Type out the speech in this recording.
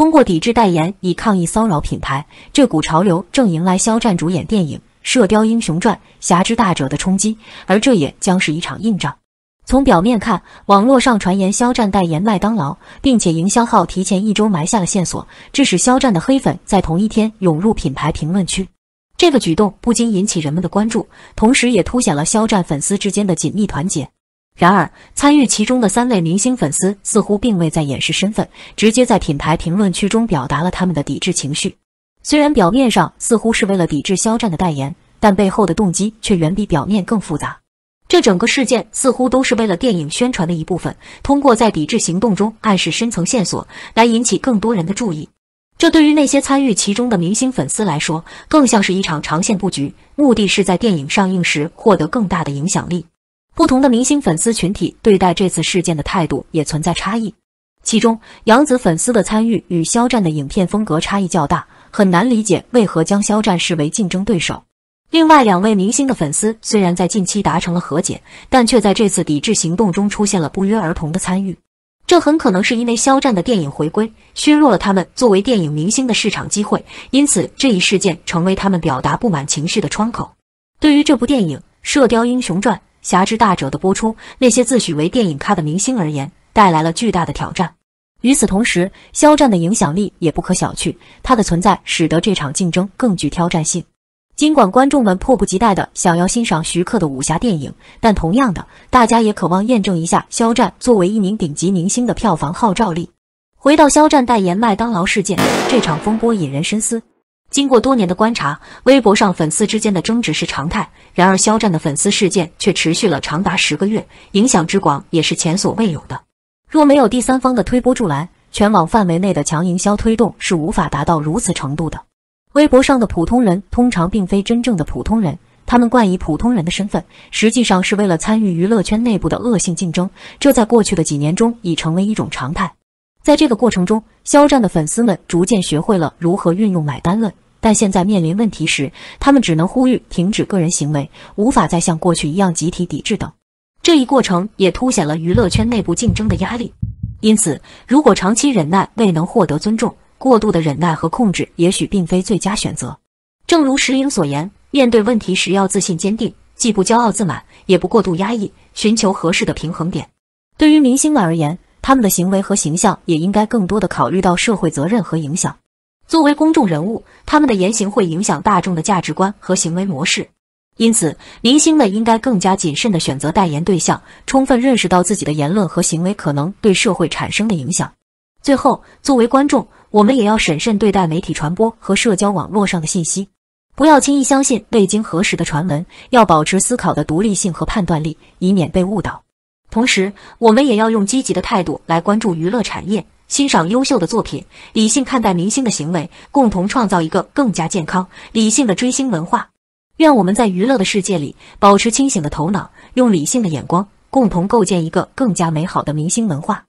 通过抵制代言以抗议骚扰品牌，这股潮流正迎来肖战主演电影《射雕英雄传：侠之大者》的冲击，而这也将是一场硬仗。从表面看，网络上传言肖战代言麦当劳，并且营销号提前一周埋下了线索，致使肖战的黑粉在同一天涌入品牌评论区。这个举动不禁引起人们的关注，同时也凸显了肖战粉丝之间的紧密团结。然而，参与其中的三位明星粉丝似乎并未在掩饰身份，直接在品牌评论区中表达了他们的抵制情绪。虽然表面上似乎是为了抵制肖战的代言，但背后的动机却远比表面更复杂。这整个事件似乎都是为了电影宣传的一部分，通过在抵制行动中暗示深层线索，来引起更多人的注意。这对于那些参与其中的明星粉丝来说，更像是一场长线布局，目的是在电影上映时获得更大的影响力。不同的明星粉丝群体对待这次事件的态度也存在差异。其中，杨紫粉丝的参与与肖战的影片风格差异较大，很难理解为何将肖战视为竞争对手。另外两位明星的粉丝虽然在近期达成了和解，但却在这次抵制行动中出现了不约而同的参与。这很可能是因为肖战的电影回归削弱了他们作为电影明星的市场机会，因此这一事件成为他们表达不满情绪的窗口。对于这部电影《射雕英雄传》。《侠之大者》的播出，那些自诩为电影咖的明星而言，带来了巨大的挑战。与此同时，肖战的影响力也不可小觑，他的存在使得这场竞争更具挑战性。尽管观众们迫不及待地想要欣赏徐克的武侠电影，但同样的，大家也渴望验证一下肖战作为一名顶级明星的票房号召力。回到肖战代言麦当劳事件，这场风波引人深思。经过多年的观察，微博上粉丝之间的争执是常态。然而，肖战的粉丝事件却持续了长达十个月，影响之广也是前所未有的。若没有第三方的推波助澜，全网范围内的强营销推动是无法达到如此程度的。微博上的普通人通常并非真正的普通人，他们冠以普通人的身份，实际上是为了参与娱乐圈内部的恶性竞争。这在过去的几年中已成为一种常态。在这个过程中，肖战的粉丝们逐渐学会了如何运用买单论。但现在面临问题时，他们只能呼吁停止个人行为，无法再像过去一样集体抵制等。这一过程也凸显了娱乐圈内部竞争的压力。因此，如果长期忍耐未能获得尊重，过度的忍耐和控制也许并非最佳选择。正如石英所言，面对问题时要自信坚定，既不骄傲自满，也不过度压抑，寻求合适的平衡点。对于明星们而言，他们的行为和形象也应该更多的考虑到社会责任和影响。作为公众人物，他们的言行会影响大众的价值观和行为模式，因此，明星们应该更加谨慎地选择代言对象，充分认识到自己的言论和行为可能对社会产生的影响。最后，作为观众，我们也要审慎对待媒体传播和社交网络上的信息，不要轻易相信未经核实的传闻，要保持思考的独立性和判断力，以免被误导。同时，我们也要用积极的态度来关注娱乐产业。欣赏优秀的作品，理性看待明星的行为，共同创造一个更加健康、理性的追星文化。愿我们在娱乐的世界里保持清醒的头脑，用理性的眼光，共同构建一个更加美好的明星文化。